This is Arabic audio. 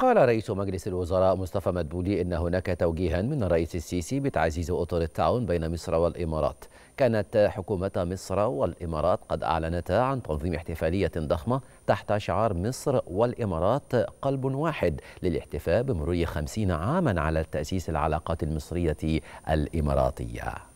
قال رئيس مجلس الوزراء مصطفى مدبولي إن هناك توجيها من الرئيس السيسي بتعزيز أطر التعاون بين مصر والإمارات كانت حكومة مصر والإمارات قد أعلنتا عن تنظيم احتفالية ضخمة تحت شعار مصر والإمارات قلب واحد للاحتفاء بمرور خمسين عاما على تأسيس العلاقات المصرية الإماراتية